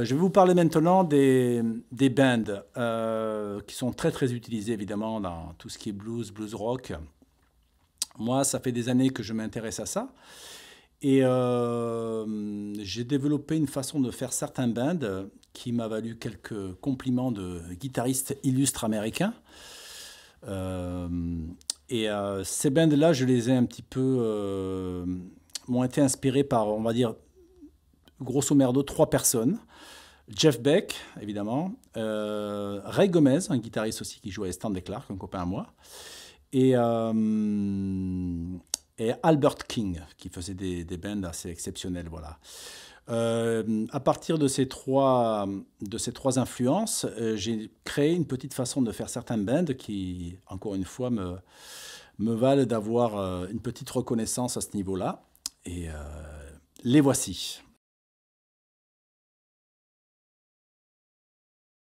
Euh, je vais vous parler maintenant des, bands euh, qui sont très très utilisés évidemment dans tout ce qui est blues, blues rock. Moi, ça fait des années que je m'intéresse à ça. Et euh, j'ai développé une façon de faire certains bands qui m'a valu quelques compliments de guitaristes illustres américains. et ces bands-là, je les ai un petit peu... m'ont été inspirés par, on va dire, grosso merdo trois personnes. Jeff Beck, évidemment, euh, Ray Gomez, un guitariste aussi qui jouait à Stanley Clark, un copain à moi, euh, et, Albert King, qui faisait des, des bands assez exceptionnelles. Voilà. Euh, à partir de ces trois, de ces trois influences, j'ai créé une petite façon de faire certains bands qui, encore une fois, me, me valent d'avoir une petite reconnaissance à ce niveau-là. Et les voici.